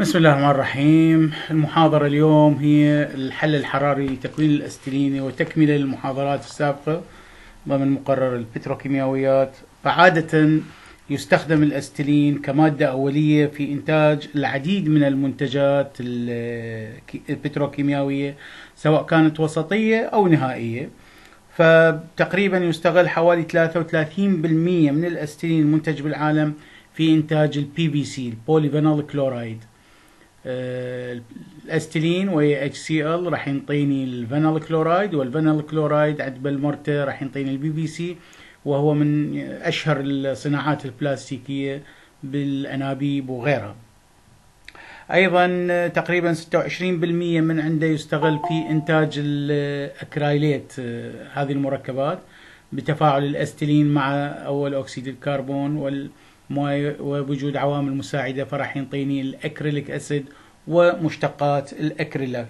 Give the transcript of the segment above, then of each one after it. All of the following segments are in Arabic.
بسم الله الرحمن الرحيم المحاضرة اليوم هي الحل الحراري لتكوين الأستليني وتكملة للمحاضرات السابقة ضمن مقرر البتروكيماويات فعادة يستخدم الأستلين كمادة أولية في إنتاج العديد من المنتجات البتروكيماوية سواء كانت وسطية أو نهائية فتقريبا يستغل حوالي 33% من الأستلين المنتج بالعالم في إنتاج البي بي سي البوليفينول كلورايد الاستلين وهي اتش سي ال راح ينطيني الفينال كلورايد والفينال كلورايد عند بالمرته راح ينطيني البي بي سي وهو من اشهر الصناعات البلاستيكيه بالانابيب وغيرها ايضا تقريبا 26% من عنده يستغل في انتاج الاكرايليت آه، هذه المركبات بتفاعل الاستلين مع اول اكسيد الكربون وال ووجود عوامل مساعدة فراح ينطيني الأكريليك أسيد ومشتقات الأكريلات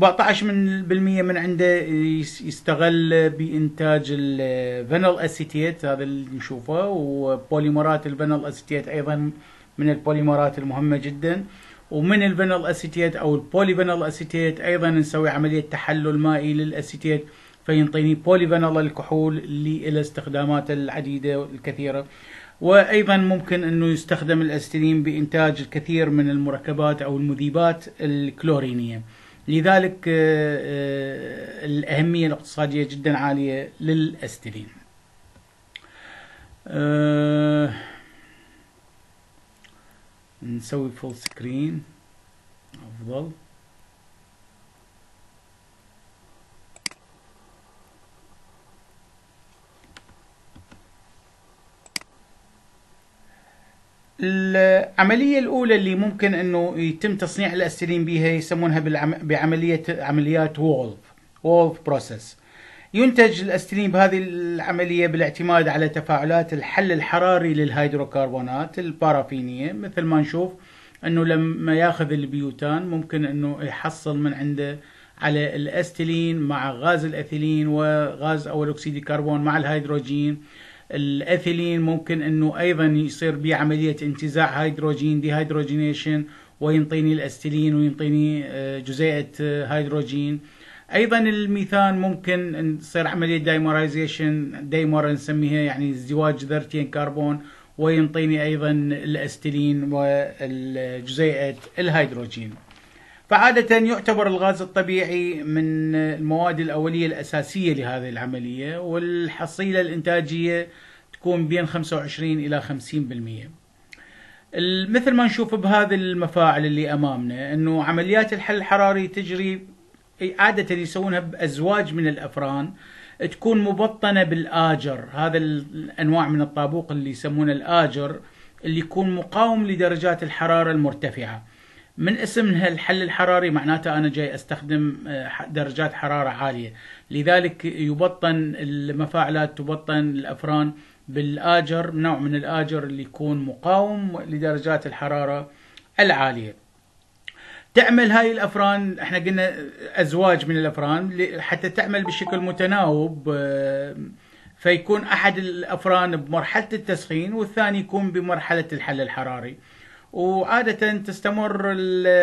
17% من عنده يستغل بإنتاج الفينل أسيتيت هذا اللي نشوفه وبوليمرات الفينل أسيتيت أيضا من البوليمرات المهمة جدا ومن الفينل أسيتيت أو البوليفينل أسيتيت أيضا نسوي عملية تحلل مائي للأسيتيت فينطيني بوليفينول الكحول اللي له استخدامات العديدة الكثيرة وايضا ممكن انه يستخدم الاسترين بانتاج الكثير من المركبات او المذيبات الكلورينيه. لذلك آه، آه، الاهميه الاقتصاديه جدا عاليه للاسترين. آه، نسوي فول سكرين افضل العملية الأولى اللي ممكن أنه يتم تصنيع الأسترين بها يسمونها بعملية عمليات وولف وولف بروسيس ينتج الاسترين بهذه العملية بالاعتماد على تفاعلات الحل الحراري للهيدروكربونات البارافينية مثل ما نشوف أنه لما ياخذ البيوتان ممكن أنه يحصل من عنده على الاستيلين مع غاز الاثيلين وغاز اول اكسيد الكربون مع الهيدروجين الاثيلين ممكن انه ايضا يصير به عمليه انتزاع هيدروجين دي هيدروجينيشن وينطيني الاستيلين وينطيني آه، جزيئه آه، هيدروجين ايضا الميثان ممكن تصير عمليه دايمرايزيشن دايمر نسميها يعني ازدواج ذرتين كربون وينطيني ايضا الاستيلين وجزيئه الهيدروجين فعادة يعتبر الغاز الطبيعي من المواد الأولية الأساسية لهذه العملية والحصيلة الإنتاجية تكون بين 25 إلى 50% مثل ما نشوف بهذه المفاعل اللي أمامنا أنه عمليات الحل الحراري تجري عادة يسوونها بأزواج من الأفران تكون مبطنة بالآجر هذا الأنواع من الطابوق اللي يسمونه الآجر اللي يكون مقاوم لدرجات الحرارة المرتفعة من اسم الحل الحراري معناته انا جاي استخدم آه، درجات حراره عاليه لذلك يبطن المفاعلات تبطن الافران بالاجر نوع من الاجر اللي يكون مقاوم لدرجات الحراره العاليه تعمل هاي الافران احنا قلنا ازواج من الافران حتى تعمل بشكل متناوب آه، فيكون احد الافران بمرحله التسخين والثاني يكون بمرحله الحل الحراري وعادة تستمر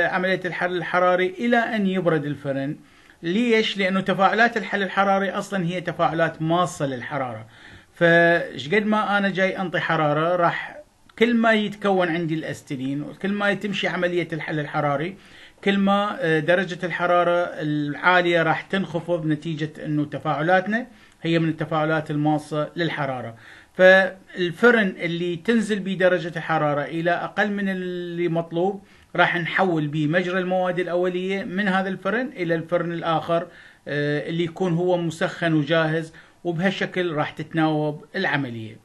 عملية الحل الحراري إلى أن يبرد الفرن ليش؟ لأنه تفاعلات الحل الحراري أصلا هي تفاعلات ماصة للحرارة فشقد ما أنا جاي أنطي حرارة راح كل ما يتكون عندي الأستيلين وكل ما تمشي عملية الحل الحراري كل ما آه، درجة الحرارة العالية راح تنخفض نتيجة أنه تفاعلاتنا هي من التفاعلات الماصة للحرارة فالفرن اللي تنزل به درجة الحرارة إلى أقل من اللي مطلوب راح نحول به مجرى المواد الأولية من هذا الفرن إلى الفرن الآخر آه، اللي يكون هو مسخن وجاهز وبهالشكل راح تتناوب العملية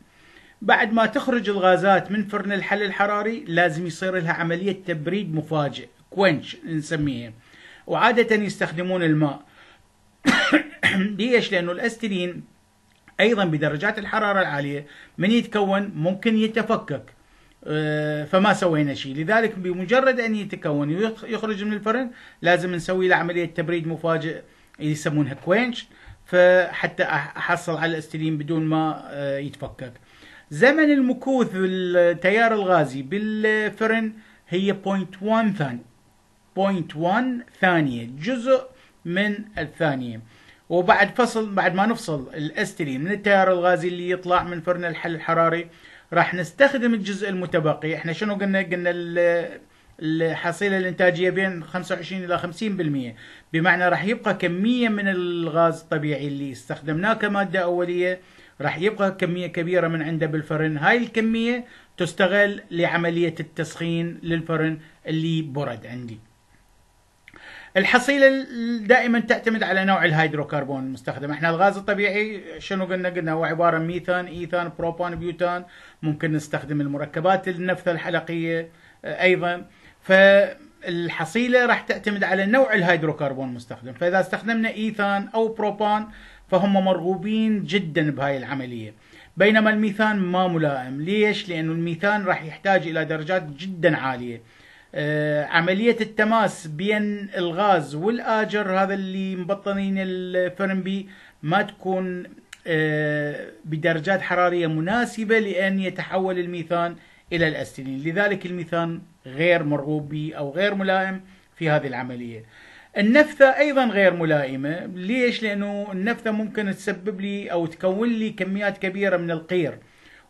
بعد ما تخرج الغازات من فرن الحل الحراري لازم يصير لها عملية تبريد مفاجئ كوينش نسميها وعادة يستخدمون الماء ليش لأنه الأسترين أيضا بدرجات الحرارة العالية من يتكون ممكن يتفكك آه، فما سوينا شيء لذلك بمجرد أن يتكون ويخرج من الفرن لازم نسوي له عملية تبريد مفاجئ يسمونها كوينش فحتى أحصل على الاستليم بدون ما آه، يتفكك زمن المكوث التيار الغازي بالفرن هي 0.1 ثانية 0.1 ثانية جزء من الثانية وبعد فصل بعد ما نفصل الاستري من التيار الغازي اللي يطلع من فرن الحل الحراري راح نستخدم الجزء المتبقي احنا شنو قلنا قلنا الحصيلة الإنتاجية بين 25 إلى 50% بمعنى راح يبقى كمية من الغاز الطبيعي اللي استخدمناه كمادة أولية راح يبقى كمية كبيرة من عنده بالفرن هاي الكمية تستغل لعملية التسخين للفرن اللي برد عندي الحصيله دائما تعتمد على نوع الهيدروكربون المستخدم احنا الغاز الطبيعي شنو قلنا قلنا هو عباره ميثان ايثان بروبان بيوتان ممكن نستخدم المركبات النفثه الحلقيه آه، ايضا فالحصيله راح تعتمد على نوع الهيدروكربون المستخدم فاذا استخدمنا ايثان او بروبان فهم مرغوبين جدا بهاي العمليه بينما الميثان ما ملائم ليش لانه الميثان راح يحتاج الى درجات جدا عاليه آه، عملية التماس بين الغاز والآجر هذا اللي مبطنين الفرن بي ما تكون آه، بدرجات حرارية مناسبة لأن يتحول الميثان إلى الأستيلين لذلك الميثان غير مرغوب به أو غير ملائم في هذه العملية النفثة أيضا غير ملائمة ليش؟ لأنه النفثة ممكن تسبب لي أو تكون لي كميات كبيرة من القير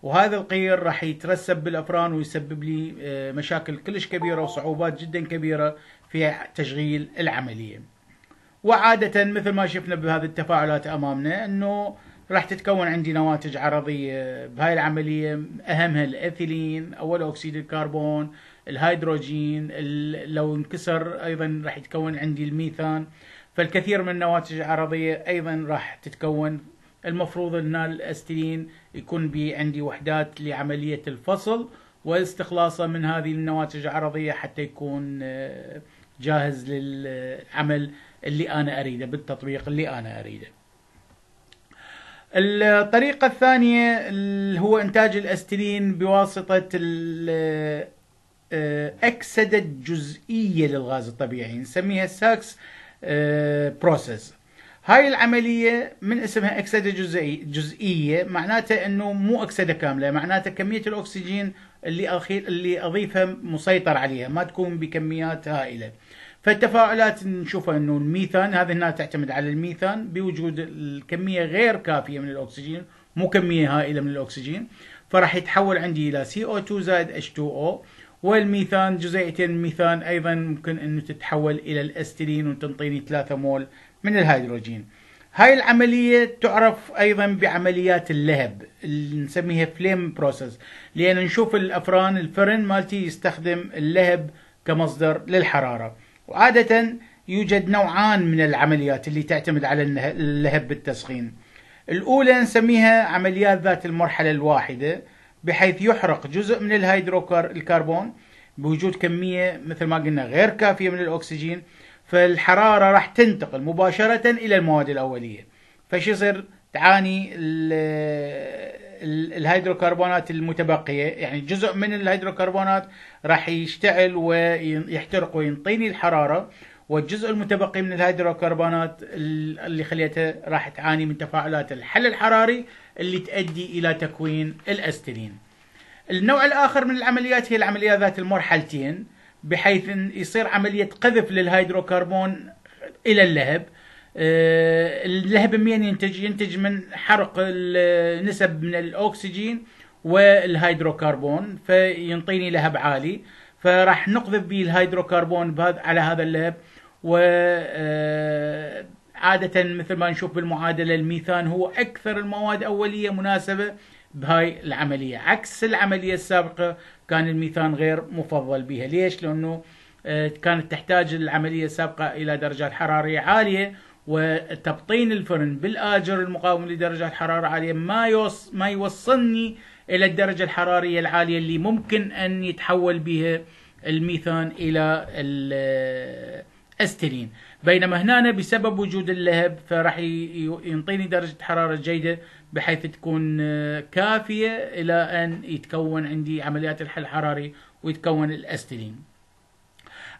وهذا القير راح يترسب بالافران ويسبب لي آه، مشاكل كلش كبيره وصعوبات جدا كبيره في تشغيل العمليه. وعاده مثل ما شفنا بهذه التفاعلات امامنا انه راح تتكون عندي نواتج عرضيه بهاي العمليه اهمها الاثيلين، اول اكسيد الكربون، الهيدروجين، لو انكسر ايضا راح يتكون عندي الميثان، فالكثير من النواتج العرضيه ايضا راح تتكون المفروض ان الاسترين يكون بي عندي وحدات لعمليه الفصل واستخلاصه من هذه النواتج العرضيه حتى يكون آه، جاهز للعمل اللي انا اريده بالتطبيق اللي انا اريده. الطريقه الثانيه اللي هو انتاج الاسترين بواسطه آه، آه، اكسده جزئيه للغاز الطبيعي نسميها الساكس بروسيس هاي العملية من اسمها أكسدة جزئية, جزئية معناتها أنه مو أكسدة كاملة معناتها كمية الأكسجين اللي أخي اللي أضيفها مسيطر عليها ما تكون بكميات هائلة فالتفاعلات نشوفها أنه الميثان هذه هنا تعتمد على الميثان بوجود الكمية غير كافية من الأكسجين مو كمية هائلة من الأكسجين فراح يتحول عندي إلى CO2 زائد H2O والميثان جزيئتين الميثان أيضا ممكن أنه تتحول إلى الأسترين وتنطيني 3 مول من الهيدروجين هاي العملية تعرف أيضا بعمليات اللهب اللي نسميها فليم بروسس لأن نشوف الأفران الفرن مالتي يستخدم اللهب كمصدر للحرارة وعادة يوجد نوعان من العمليات اللي تعتمد على اللهب بالتسخين الأولى نسميها عمليات ذات المرحلة الواحدة بحيث يحرق جزء من الهيدروكربون بوجود كمية مثل ما قلنا غير كافية من الأكسجين فالحرارة راح تنتقل مباشرة إلى المواد الأولية فش يصير تعاني الهيدروكربونات المتبقية يعني جزء من الهيدروكربونات راح يشتعل ويحترق وينطيني الحرارة والجزء المتبقي من الهيدروكربونات اللي خليته راح تعاني من تفاعلات الحل الحراري اللي تؤدي الى تكوين الاستيلين النوع الاخر من العمليات هي العمليات ذات المرحلتين بحيث ان يصير عمليه قذف للهيدروكربون الى اللهب آه، اللهب منين ينتج ينتج من حرق النسب من الاكسجين والهيدروكربون فينطيني لهب عالي فراح نقذف به الهيدروكربون على هذا اللهب و آه، عادة مثل ما نشوف بالمعادلة الميثان هو أكثر المواد أولية مناسبة بهاي العملية عكس العملية السابقة كان الميثان غير مفضل بها ليش لانه آه، كانت تحتاج العملية السابقة إلى درجات حرارية عالية وتبطين الفرن بالآجر المقاوم لدرجات حرارة عالية ما يوص ما يوصلني إلى الدرجة الحرارية العالية اللي ممكن أن يتحول بها الميثان إلى الاسترين آه، بينما هنا بسبب وجود اللهب فراح ينطيني درجة حرارة جيدة بحيث تكون آه، كافية إلى أن يتكون عندي عمليات الحل الحراري ويتكون الأستيلين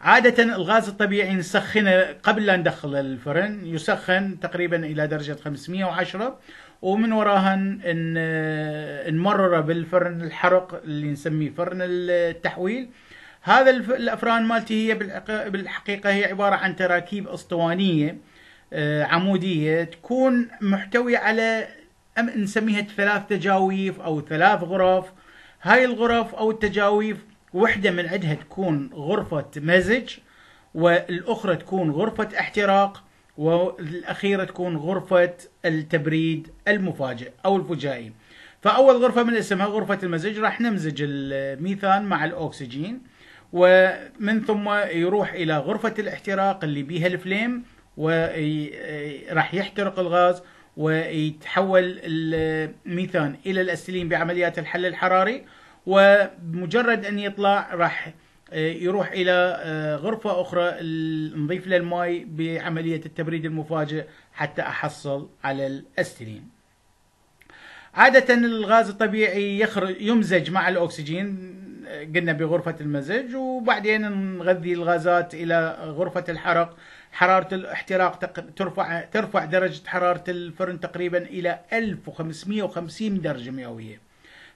عادة الغاز الطبيعي نسخنه قبل لا ندخله الفرن يسخن تقريبا إلى درجة 510 ومن وراها نمرره بالفرن الحرق اللي نسميه فرن التحويل هذا الافران مالتي هي بالحقيقه هي عباره عن تراكيب اسطوانيه آه، عموديه تكون محتويه على أم نسميها ثلاث تجاويف أو ثلاث غرف هاي الغرف أو التجاويف وحدة من عندها تكون غرفة مزج والأخرى تكون غرفة احتراق والأخيرة تكون غرفة التبريد المفاجئ أو الفجائي فأول غرفة من اسمها غرفة المزج راح نمزج الميثان مع الأكسجين ومن ثم يروح إلى غرفة الاحتراق اللي بيها الفليم وراح يحترق الغاز ويتحول الميثان الى الاسيلين بعمليات الحل الحراري ومجرد ان يطلع راح آه، يروح الى آه، غرفه اخرى نضيف له الماي بعمليه التبريد المفاجئ حتى احصل على الاستلين. عاده الغاز الطبيعي يخرج يمزج مع الاكسجين آه، قلنا بغرفه المزج وبعدين نغذي الغازات الى غرفه الحرق حرارة الاحتراق ترفع ترفع درجة حرارة الفرن تقريبا إلى 1550 درجة مئوية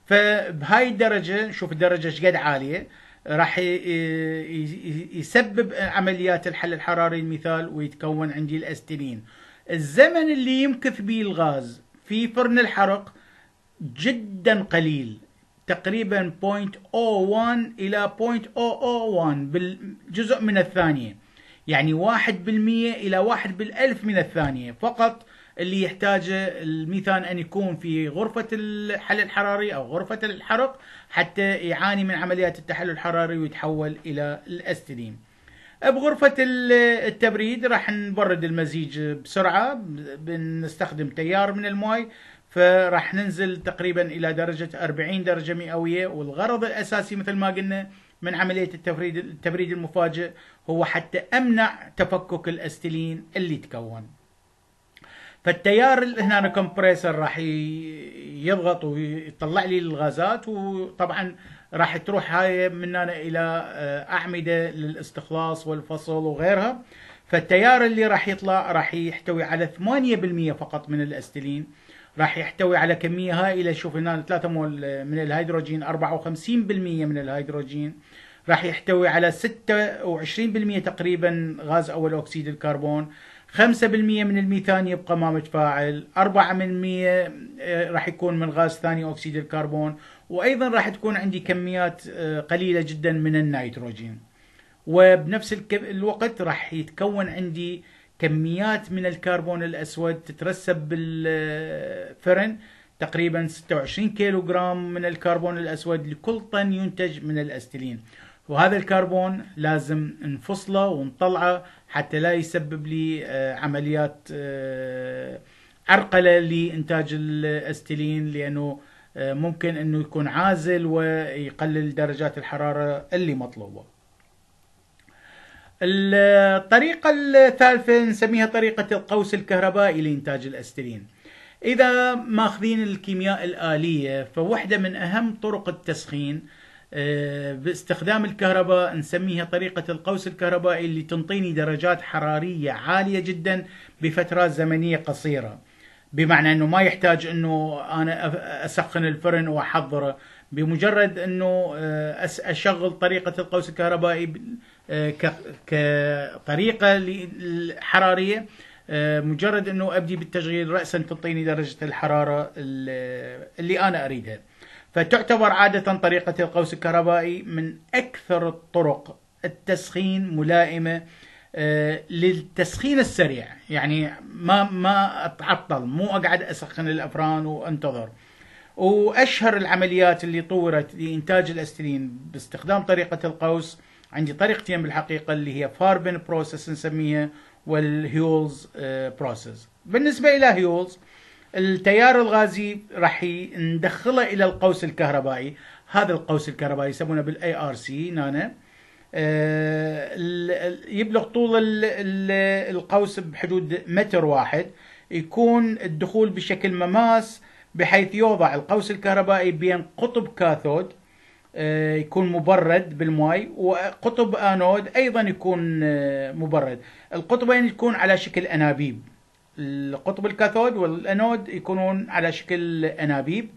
فبهاي الدرجة شوف الدرجة شقد عالية راح يسبب عمليات الحل الحراري المثال ويتكون عندي الاستنين الزمن اللي يمكث به الغاز في فرن الحرق جدا قليل تقريبا 0.01 الى 0.001 بالجزء من الثانيه يعني واحد بالمية إلى واحد بالألف من الثانية فقط اللي يحتاجه الميثان أن يكون في غرفة الحل الحراري أو غرفة الحرق حتى يعاني من عمليات التحلل الحراري ويتحول إلى الأستديم بغرفة التبريد راح نبرد المزيج بسرعة بنستخدم تيار من الماي فراح ننزل تقريبا إلى درجة 40 درجة مئوية والغرض الأساسي مثل ما قلنا من عملية التبريد التبريد المفاجئ هو حتى أمنع تفكك الاستيلين اللي تكون فالتيار هنا كومبريسر راح يضغط ويطلع لي الغازات وطبعا راح تروح هاي من هنا الى آه، اعمده للاستخلاص والفصل وغيرها فالتيار اللي راح يطلع راح يحتوي على 8% فقط من الاستيلين. راح يحتوي على كميه هائله شوف هنا 3 مول آه، من الهيدروجين 54% من الهيدروجين راح يحتوي على 26% تقريبا غاز اول اكسيد الكربون 5% من الميثان يبقى ما متفاعل 4% راح يكون من غاز ثاني اكسيد الكربون وايضا راح تكون عندي كميات آه، قليله جدا من النيتروجين وبنفس الوقت راح يتكون عندي كميات من الكربون الاسود تترسب بالفرن تقريبا 26 كيلو جرام من الكربون الاسود لكل طن ينتج من الاستيلين وهذا الكربون لازم نفصله ونطلعه حتى لا يسبب لي آه، عمليات آه، عرقله لانتاج الاستلين لانه آه، ممكن انه يكون عازل ويقلل درجات الحراره اللي مطلوبه. الطريقه الثالثه نسميها طريقه القوس الكهربائي لانتاج الاستلين. اذا ماخذين الكيمياء الاليه فوحده من اهم طرق التسخين آه، باستخدام الكهرباء نسميها طريقة القوس الكهربائي اللي تنطيني درجات حرارية عالية جدا بفترات زمنية قصيرة بمعنى انه ما يحتاج انه انا اسخن الفرن واحضره بمجرد انه آه، اشغل طريقة القوس الكهربائي آه، كطريقة حرارية مجرد انه ابدي بالتشغيل راسا تنطيني درجة الحرارة اللي انا اريدها فتعتبر عادة طريقة القوس الكهربائي من أكثر الطرق التسخين ملائمة آه، للتسخين السريع يعني ما ما اتعطل مو اقعد اسخن الافران وانتظر واشهر العمليات اللي طورت لانتاج الاستلين باستخدام طريقه القوس عندي طريقتين بالحقيقه اللي هي فاربن بروسيس نسميها والهيولز بروسيس آه، بالنسبه الى هيولز التيار الغازي راح ندخله الى القوس الكهربائي هذا القوس الكهربائي يسمونه بالاي ار سي نانا آه، يبلغ طول القوس بحدود متر واحد يكون الدخول بشكل مماس بحيث يوضع القوس الكهربائي بين قطب كاثود آه، يكون مبرد بالماء وقطب انود ايضا يكون آه، مبرد القطبين يكون على شكل انابيب القطب الكاثود والانود يكونون على شكل انابيب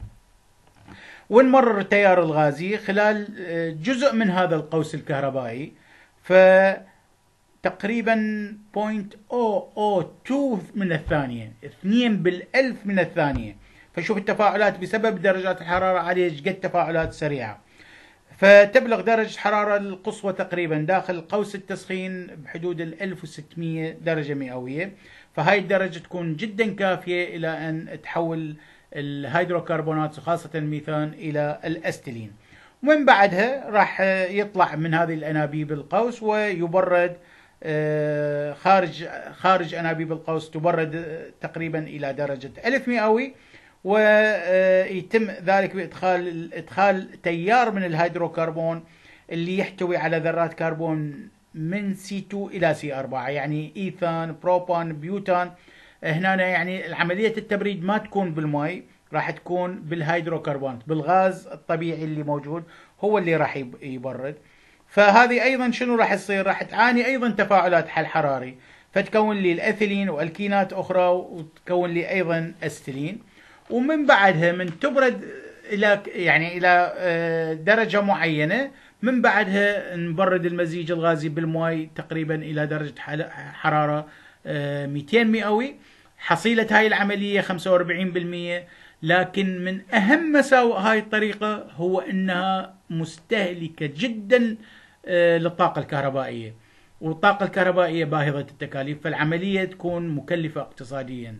ونمرر التيار الغازي خلال آه، جزء من هذا القوس الكهربائي ف تقريبا 0.002 من الثانية 2 بالألف من الثانية فشوف التفاعلات بسبب درجات الحرارة عالية قد تفاعلات سريعة فتبلغ درجة الحرارة القصوى تقريبا داخل قوس التسخين بحدود ال 1600 درجة مئوية فهاي الدرجة تكون جدا كافية إلى أن تحول الهيدروكربونات وخاصة الميثان إلى الأستلين ومن بعدها راح يطلع من هذه الأنابيب القوس ويبرد آه، خارج خارج أنابيب القوس تبرد تقريبا إلى درجة ألف مئوي ويتم ذلك بإدخال إدخال تيار من الهيدروكربون اللي يحتوي على ذرات كربون من سي 2 الى سي 4 يعني ايثان بروبان بيوتان هنا يعني عمليه التبريد ما تكون بالماء راح تكون بالهيدروكربونات بالغاز الطبيعي اللي موجود هو اللي راح يبرد فهذه ايضا شنو راح يصير راح تعاني ايضا تفاعلات حل حراري فتكون لي الاثيلين والكينات اخرى وتكون لي ايضا أستيلين ومن بعدها من تبرد الى يعني الى آه، درجه معينه من بعدها نبرد المزيج الغازي بالماء تقريبا الى درجه حراره 200 آه، مئوي حصيله هاي العمليه 45% لكن من اهم مساوئ هاي الطريقه هو انها مستهلكه جدا آه، للطاقه الكهربائيه والطاقه الكهربائيه باهظه التكاليف فالعمليه تكون مكلفه اقتصاديا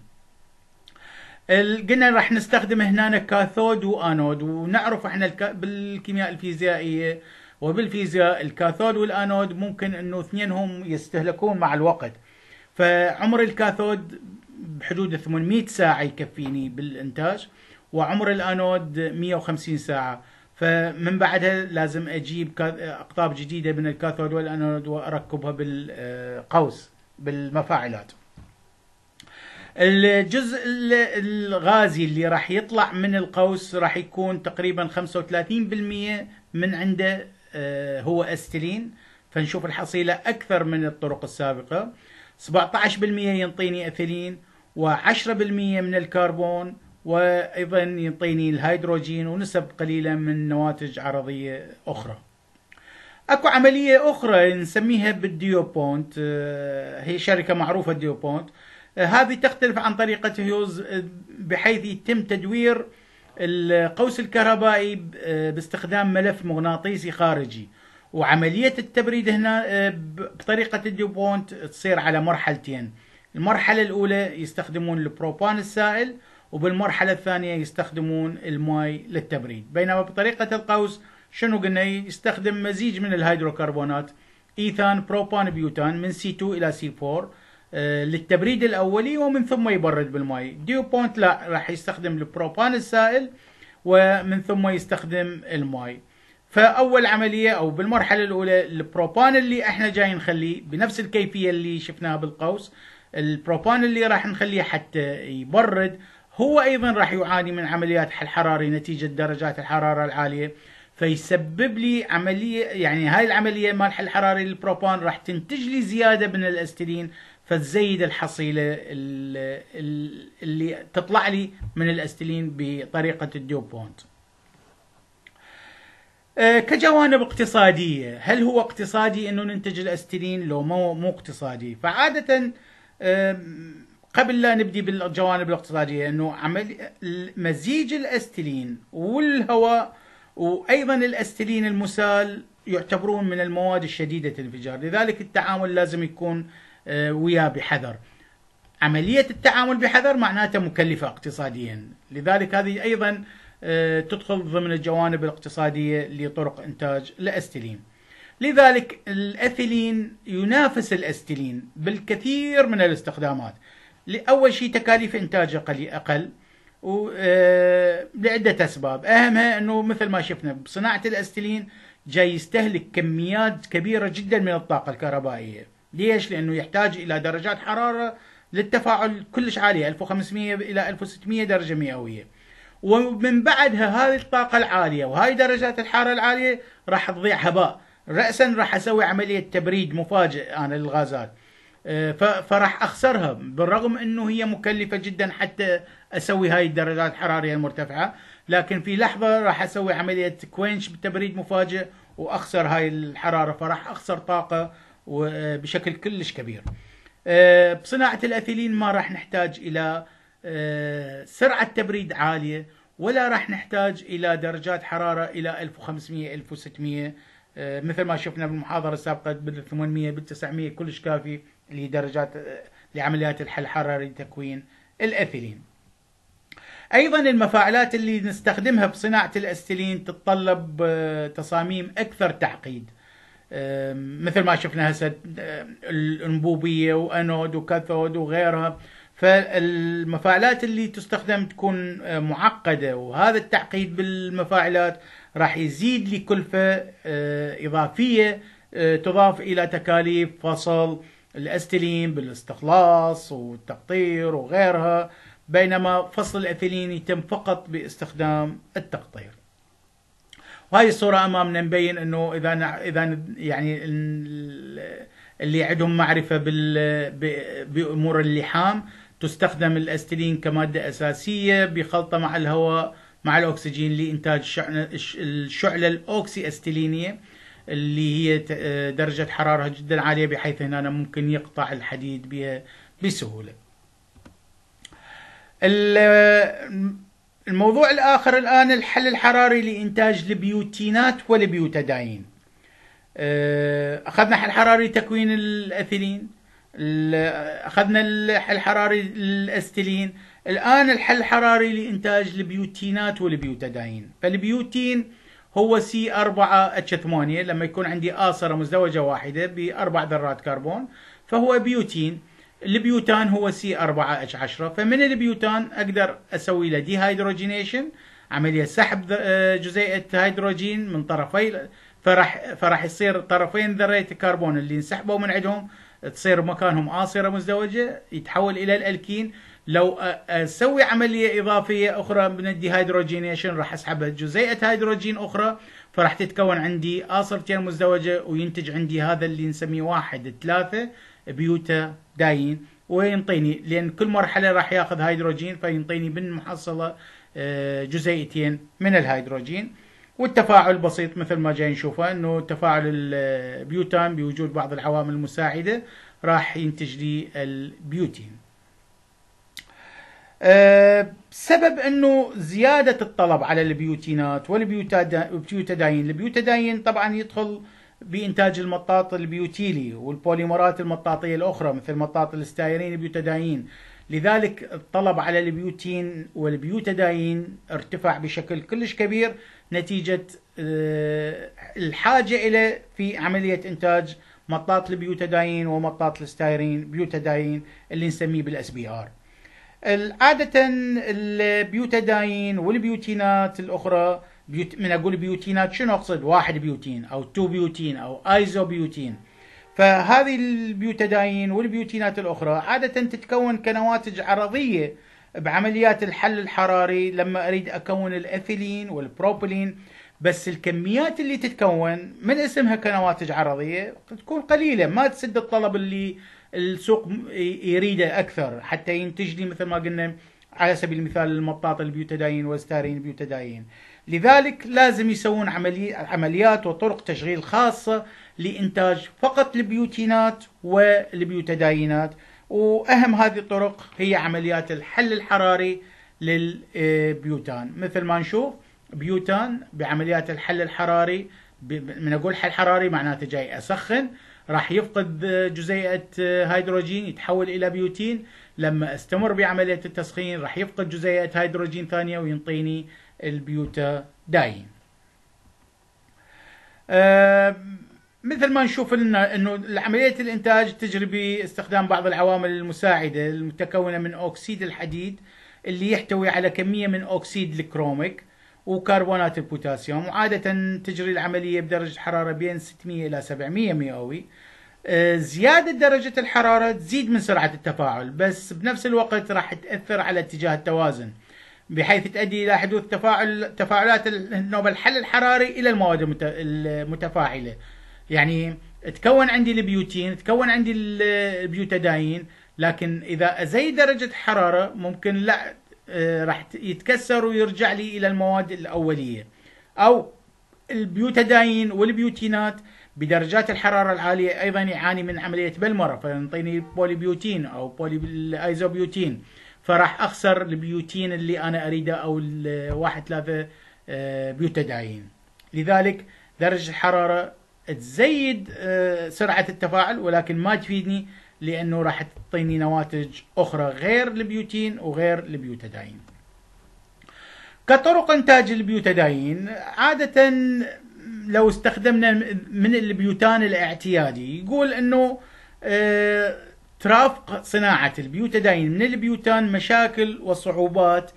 قلنا راح نستخدم هنا كاثود وانود ونعرف احنا بالكيمياء الفيزيائيه وبالفيزياء الكاثود والانود ممكن انه اثنينهم يستهلكون مع الوقت فعمر الكاثود بحدود 800 ساعه يكفيني بالانتاج وعمر الانود 150 ساعه فمن بعدها لازم اجيب اقطاب جديده من الكاثود والانود واركبها بالقوس بالمفاعلات الجزء الغازي اللي راح يطلع من القوس راح يكون تقريبا 35% من عنده آه، هو استلين فنشوف الحصيلة أكثر من الطرق السابقة 17% ينطيني اثيلين و و10% من الكربون وأيضا ينطيني الهيدروجين ونسب قليلة من نواتج عرضية أخرى اكو عملية أخرى نسميها بالديوبونت آه، هي شركة معروفة ديوبونت آه، هذه تختلف عن طريقة هيوز بحيث يتم تدوير القوس الكهربائي آه، باستخدام ملف مغناطيسي خارجي وعملية التبريد هنا آه، بطريقة الديوبونت تصير على مرحلتين المرحلة الأولى يستخدمون البروبان السائل وبالمرحلة الثانية يستخدمون الماي للتبريد بينما بطريقة القوس شنو قلنا يستخدم مزيج من الهيدروكربونات إيثان بروبان بيوتان من C2 إلى C4 آه، للتبريد الاولي ومن ثم يبرد بالماي ديو بونت لا راح يستخدم البروبان السائل ومن ثم يستخدم الماي فاول عمليه او بالمرحله الاولى البروبان اللي احنا جاي نخليه بنفس الكيفيه اللي شفناها بالقوس البروبان اللي راح نخليه حتى يبرد هو ايضا راح يعاني من عمليات حل حراري نتيجه درجات الحراره العاليه فيسبب لي عمليه يعني هاي العمليه مال حل حراري للبروبان راح تنتج لي زياده من الاستيلين فتزيد الحصيله اللي تطلع لي من الاستيلين بطريقه الديوبونت آه، كجوانب اقتصاديه هل هو اقتصادي انه ننتج الاستيلين لو مو مو اقتصادي فعاده آه، قبل لا نبدي بالجوانب الاقتصاديه انه عمل مزيج الاستيلين والهواء وايضا الاستيلين المسال يعتبرون من المواد الشديده الانفجار لذلك التعامل لازم يكون آه، وياه بحذر عملية التعامل بحذر معناتها مكلفة اقتصاديا لذلك هذه أيضا آه، تدخل ضمن الجوانب الاقتصادية لطرق إنتاج الأستيلين لذلك الأثيلين ينافس الأستيلين بالكثير من الاستخدامات لأول شيء تكاليف إنتاجه أقل آه، لعدة أسباب أهمها أنه مثل ما شفنا بصناعة الأستيلين جاي يستهلك كميات كبيرة جدا من الطاقة الكهربائية ليش؟ لأنه يحتاج إلى درجات حرارة للتفاعل كلش عالية 1500 إلى 1600 درجة مئوية ومن بعدها هذه الطاقة العالية وهاي درجات الحرارة العالية راح تضيع هباء رأسا راح أسوي عملية تبريد مفاجئ أنا للغازات آه، فراح أخسرها بالرغم أنه هي مكلفة جدا حتى أسوي هاي الدرجات الحرارية المرتفعة لكن في لحظة راح أسوي عملية كوينش بتبريد مفاجئ وأخسر هاي الحرارة فراح أخسر طاقة وبشكل كلش كبير آه، بصناعة الأثيلين ما راح نحتاج إلى آه، سرعة تبريد عالية ولا راح نحتاج إلى درجات حرارة إلى 1500 1600 آه، مثل ما شفنا بالمحاضرة السابقة بال 800 بال 900 كلش كافي لدرجات لعمليات الحل الحراري لتكوين الأثيلين ايضا المفاعلات اللي نستخدمها بصناعه الاستيلين تتطلب تصاميم اكثر تعقيد مثل ما شفنا هسه الانبوبيه وانود وكاثود وغيرها فالمفاعلات اللي تستخدم تكون معقده وهذا التعقيد بالمفاعلات راح يزيد لي كلفه اضافيه تضاف الى تكاليف فصل الاستيلين بالاستخلاص والتقطير وغيرها بينما فصل الأثيلين يتم فقط باستخدام التقطير وهي الصورة أمامنا مبين أنه إذا إذا يعني اللي عندهم معرفة بأمور اللحام تستخدم الأستلين كمادة أساسية بخلطة مع الهواء مع الأكسجين لإنتاج الشعلة الأوكسي أستلينية اللي هي درجة حرارة جدا عالية بحيث هنا ممكن يقطع الحديد بها بسهولة الموضوع الآخر الآن الحل الحراري لإنتاج البيوتينات والبيوتاداين آه، أخذنا حل حراري تكوين الأثيلين أخذنا الحل الحراري للأستيلين الآن الحل الحراري لإنتاج البيوتينات والبيوتاداين فالبيوتين هو سي 4 اتش 8 لما يكون عندي آصرة مزدوجة واحدة بأربع ذرات كربون فهو بيوتين البيوتان هو سي 4 اتش 10 فمن البيوتان اقدر اسوي له هيدروجينيشن عمليه سحب آه، جزيئه هيدروجين من طرفي فراح فراح يصير طرفين ذريه الكربون اللي انسحبوا من عندهم تصير مكانهم عاصره مزدوجة يتحول إلى الألكين لو أسوي عملية إضافية أخرى من الديهيدروجينيشن راح أسحب جزيئة هيدروجين أخرى فراح تتكون عندي اصرتين مزدوجة وينتج عندي هذا اللي نسميه واحد ثلاثة بيوتا داين وينطيني لأن كل مرحلة راح ياخذ هيدروجين فينطيني بالمحصلة آه، جزيئتين من الهيدروجين والتفاعل بسيط مثل ما جاي نشوفه انه تفاعل البيوتان بوجود بعض العوامل المساعده راح ينتج لي البيوتين. أه سبب انه زياده الطلب على البيوتينات والبيوتادين، البيوتادين طبعا يدخل بانتاج المطاط البيوتيلي والبوليمرات المطاطيه الاخرى مثل مطاط الاستايرين البيوتاداين لذلك الطلب على البيوتين والبيوتاداين ارتفع بشكل كلش كبير نتيجه آه، الحاجه الى في عمليه انتاج مطاط البيوتاداين ومطاط الاستايرين بيوتاداين اللي نسميه بالاس بي ار. عادة البيوتاداين والبيوتينات الأخرى بيوت من أقول بيوتينات شنو أقصد واحد بيوتين أو تو بيوتين أو آيزو بيوتين فهذه البيوتاداين والبيوتينات الأخرى عادة تتكون كنواتج عرضية بعمليات الحل الحراري لما أريد أكون الأثيلين والبروبيلين بس الكميات اللي تتكون من اسمها كنواتج عرضية تكون قليلة ما تسد الطلب اللي السوق يريده اكثر حتى ينتج لي مثل ما قلنا على سبيل المثال المطاط البيوتاداين وستارين البيوتاداين لذلك لازم يسوون عملي عمليات وطرق تشغيل خاصه لانتاج فقط البيوتينات والبيوتاداينات واهم هذه الطرق هي عمليات الحل الحراري للبيوتان مثل ما نشوف بيوتان بعمليات الحل الحراري من اقول حل حراري معناته جاي اسخن راح يفقد جزيئة هيدروجين يتحول إلى بيوتين لما استمر بعملية التسخين راح يفقد جزيئة هيدروجين ثانية وينطيني البيوتا داين مثل ما نشوف لنا انه عمليه الانتاج تجري باستخدام بعض العوامل المساعده المتكونه من اكسيد الحديد اللي يحتوي على كميه من اكسيد الكروميك وكربونات البوتاسيوم وعادة تجري العملية بدرجة حرارة بين 600 إلى 700 مئوي آه، زيادة درجة الحرارة تزيد من سرعة التفاعل بس بنفس الوقت راح تأثر على اتجاه التوازن بحيث تؤدي إلى حدوث تفاعل تفاعلات النوبة الحل الحراري إلى المواد المتفاعلة يعني تكون عندي البيوتين تكون عندي البيوتاداين لكن إذا أزيد درجة حرارة ممكن لا آه، راح يتكسر ويرجع لي الى المواد الاوليه او البيوتاداين والبيوتينات بدرجات الحراره العاليه ايضا يعاني من عمليه بلمره فينطيني بولي بيوتين او بولي ايزوبيوتين فراح اخسر البيوتين اللي انا اريده او الواحد ثلاثة آه، بيوتاداين لذلك درجه الحراره تزيد آه، سرعه التفاعل ولكن ما تفيدني لانه راح تعطيني نواتج اخرى غير البيوتين وغير البيوتاداين كطرق انتاج البيوتاداين عاده لو استخدمنا من البيوتان الاعتيادي يقول انه آه، ترافق صناعة البيوتاداين من البيوتان مشاكل وصعوبات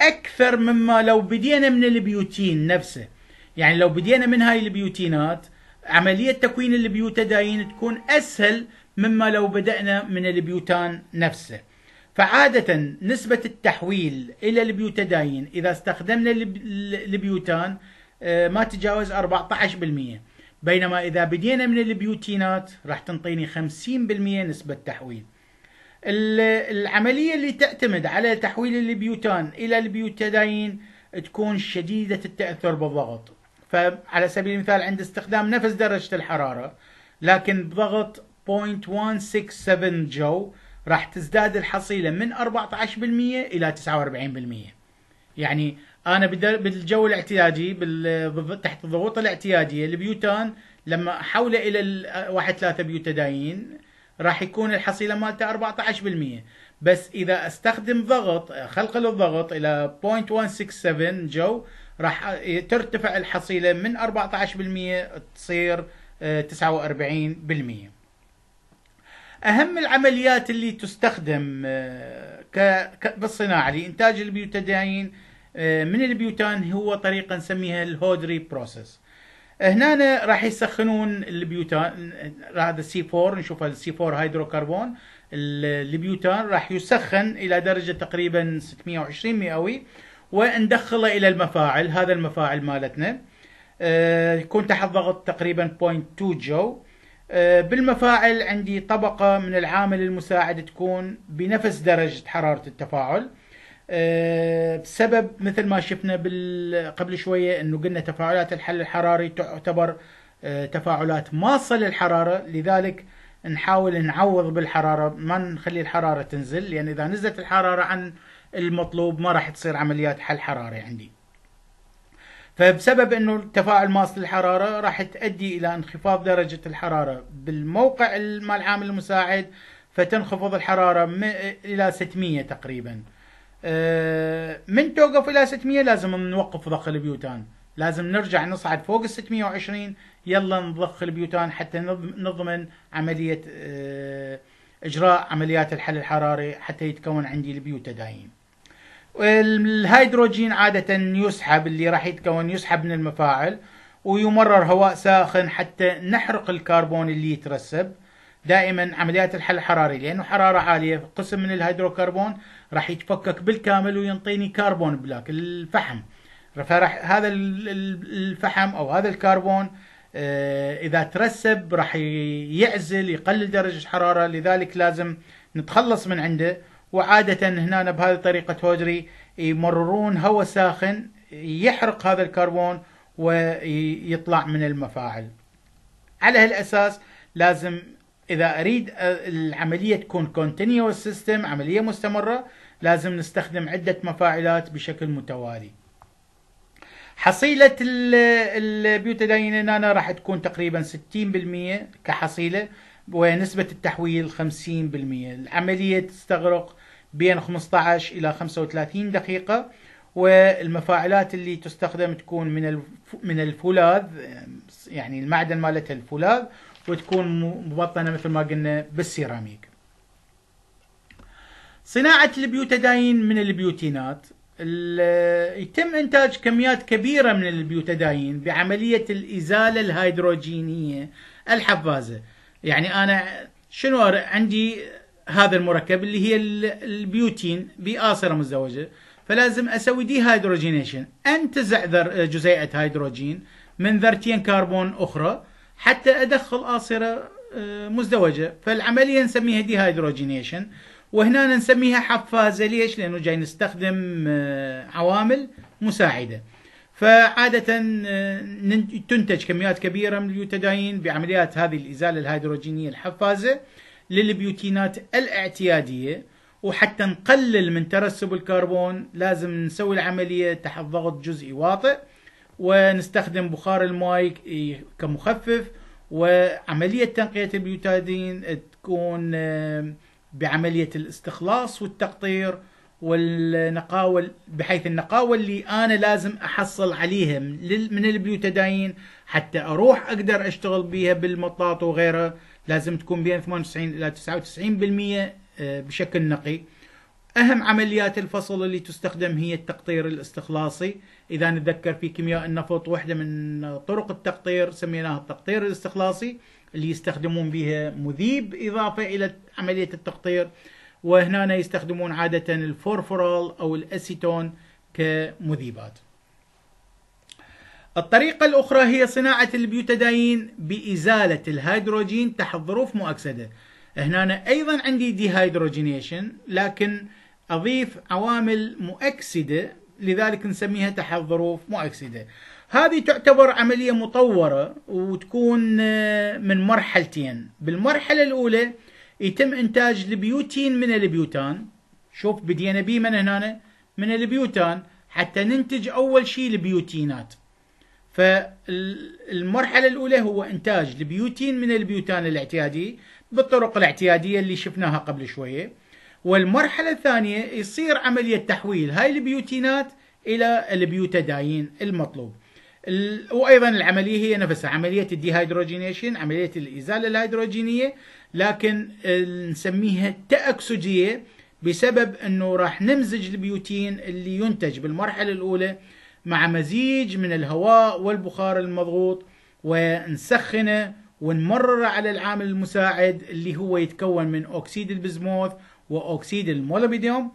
أكثر مما لو بدينا من البيوتين نفسه يعني لو بدينا من هاي البيوتينات عملية تكوين البيوتاداين تكون أسهل مما لو بدأنا من البيوتان نفسه فعادة نسبة التحويل إلى البيوتادين إذا استخدمنا البيوتان آه، ما تجاوز 14% بينما إذا بدينا من البيوتينات راح تنطيني 50% نسبة تحويل العملية اللي تعتمد على تحويل البيوتان إلى البيوتادين تكون شديدة التأثر بالضغط فعلى سبيل المثال عند استخدام نفس درجة الحرارة لكن بضغط 0.167 جو راح تزداد الحصيله من 14% الى 49% يعني انا بالجو الاعتيادي تحت الضغوط الاعتياديه البيوتان لما احوله الى 1 3 بيوتاداين راح يكون الحصيله مالته 14% بس اذا استخدم ضغط خلق للضغط الى 0.167 جو راح ترتفع الحصيله من 14% تصير 49% آه، اهم العمليات اللي تستخدم آه، بالصناعه لانتاج البيوتادين آه، من البيوتان هو طريقه نسميها الهودري بروسيس هنا راح يسخنون البيوتان هذا سي 4 نشوف السي 4 هيدروكربون البيوتان راح يسخن الى درجه تقريبا 620 مئوي وندخله الى المفاعل هذا المفاعل مالتنا آه، يكون تحت ضغط تقريبا 0.2 جو آه، بالمفاعل عندي طبقة من العامل المساعد تكون بنفس درجة حرارة التفاعل آه، بسبب مثل ما شفنا قبل شوية انه قلنا تفاعلات الحل الحراري تعتبر آه، تفاعلات ماصة للحرارة لذلك نحاول نعوض بالحرارة ما نخلي الحرارة تنزل لأن يعني إذا نزلت الحرارة عن المطلوب ما راح تصير عمليات حل حراري عندي فبسبب انه التفاعل ماسة الحرارة راح تؤدي الى انخفاض درجة الحرارة بالموقع مال العامل المساعد فتنخفض الحرارة الى 600 تقريبا أه، من توقف الى 600 لازم نوقف ضخ البيوتان لازم نرجع نصعد فوق ال 620 يلا نضخ البيوتان حتى نضمن عملية أه، اجراء عمليات الحل الحراري حتى يتكون عندي البيوت دايم الهيدروجين عادة يسحب اللي راح يتكون يسحب من المفاعل ويمرر هواء ساخن حتى نحرق الكربون اللي يترسب دائما عمليات الحل الحراري لانه حراره عاليه قسم من الهيدروكربون راح يتفكك بالكامل وينطيني كربون بلاك الفحم فراح هذا الفحم او هذا الكربون آه، اذا ترسب راح يعزل يقلل درجه الحراره لذلك لازم نتخلص من عنده وعادة هنا بهذه الطريقة هوجري يمررون هواء ساخن يحرق هذا الكربون ويطلع من المفاعل على هالأساس لازم إذا أريد العملية تكون continuous system عملية مستمرة لازم نستخدم عدة مفاعلات بشكل متوالي حصيلة البيوتادين هنا راح تكون تقريبا 60% كحصيلة ونسبة التحويل 50% العملية تستغرق بين 15 الى 35 دقيقه والمفاعلات اللي تستخدم تكون من من الفولاذ يعني المعدن مالتها الفولاذ وتكون مبطنه مثل ما قلنا بالسيراميك. صناعه البيوتاداين من البيوتينات يتم انتاج كميات كبيره من البيوتاداين بعمليه الازاله الهيدروجينيه الحفازه يعني انا شنو عندي هذا المركب اللي هي البيوتين بآصرة مزدوجة فلازم اسوي دي هيدروجينيشن انتزع جزيئه هيدروجين من ذرتين كربون اخرى حتى ادخل اصره آه، مزدوجه فالعمليه نسميها دي هيدروجينيشن وهنا نسميها حفازه ليش؟ لانه جاي نستخدم آه، عوامل مساعده فعادة آه، تنتج كميات كبيرة من اليوتاداين بعمليات هذه الإزالة الهيدروجينية الحفازة للبيوتينات الاعتيادية وحتى نقلل من ترسب الكربون لازم نسوي العملية تحت ضغط جزئي واطئ ونستخدم بخار الماء إيه، كمخفف وعملية تنقية البيوتادين تكون آه، بعملية الاستخلاص والتقطير والنقاوة بحيث النقاوة اللي أنا لازم أحصل عليها من البيوتادين حتى أروح أقدر أشتغل بيها بالمطاط وغيره لازم تكون بين 98 الى 99% آه، بشكل نقي اهم عمليات الفصل اللي تستخدم هي التقطير الاستخلاصي اذا نتذكر في كيمياء النفط واحده من طرق التقطير سميناها التقطير الاستخلاصي اللي يستخدمون بها مذيب اضافه الى عمليه التقطير وهنا يستخدمون عاده الفورفورال او الاسيتون كمذيبات الطريقة الأخرى هي صناعة البيوتادين بإزالة الهيدروجين تحت ظروف مؤكسدة هنا أنا أيضا عندي ديهيدروجينيشن لكن أضيف عوامل مؤكسدة لذلك نسميها تحت ظروف مؤكسدة هذه تعتبر عملية مطورة وتكون آه، من مرحلتين بالمرحلة الأولى يتم إنتاج البيوتين من البيوتان شوف بدينا بيه من هنا من البيوتان حتى ننتج أول شيء البيوتينات فالمرحلة الأولى هو إنتاج البيوتين من البيوتان الاعتيادي بالطرق الاعتيادية اللي شفناها قبل شوية والمرحلة الثانية يصير عملية تحويل هاي البيوتينات إلى البيوتاداين المطلوب وأيضا العملية هي نفسها عملية الديهايدروجينيشن عملية الإزالة الهيدروجينية لكن نسميها تأكسجية بسبب أنه راح نمزج البيوتين اللي ينتج بالمرحلة الأولى مع مزيج من الهواء والبخار المضغوط ونسخنه ونمرره على العامل المساعد اللي هو يتكون من أكسيد البزموث وأكسيد المولبيديوم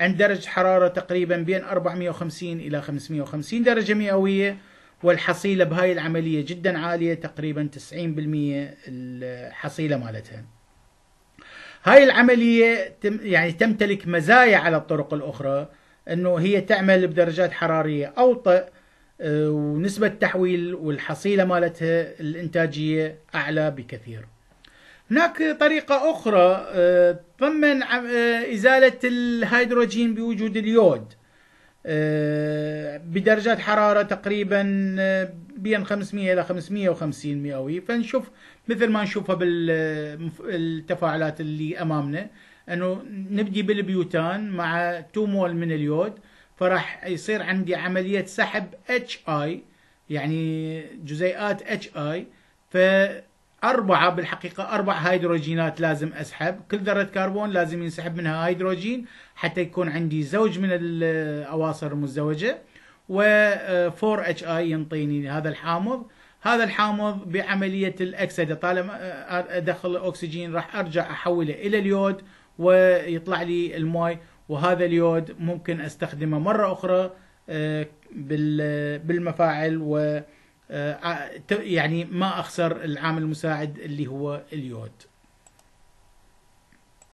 عند درجة حرارة تقريبا بين 450 إلى 550 درجة مئوية والحصيلة بهاي العملية جدا عالية تقريبا 90% الحصيلة مالتها هاي العملية يعني تمتلك مزايا على الطرق الأخرى انه هي تعمل بدرجات حراريه اوطئ آه، ونسبة تحويل والحصيلة مالتها الإنتاجية أعلى بكثير هناك طريقة أخرى تضمن آه، آه، إزالة الهيدروجين بوجود اليود بدرجات حرارة تقريبا بين 500 إلى 550 مئوي فنشوف مثل ما نشوفها بالتفاعلات اللي أمامنا انه نبدي بالبيوتان مع 2 مول من اليود فراح يصير عندي عمليه سحب اتش اي يعني جزيئات اتش اي فأربعة بالحقيقة أربع هيدروجينات لازم أسحب كل ذرة كربون لازم ينسحب منها هيدروجين حتى يكون عندي زوج من الأواصر المزدوجة و 4 اتش اي ينطيني هذا الحامض هذا الحامض بعملية الأكسدة طالما أدخل الأكسجين راح أرجع أحوله إلى اليود ويطلع لي الماي وهذا اليود ممكن استخدمه مرة اخرى آه، بالمفاعل و آه، يعني ما اخسر العامل المساعد اللي هو اليود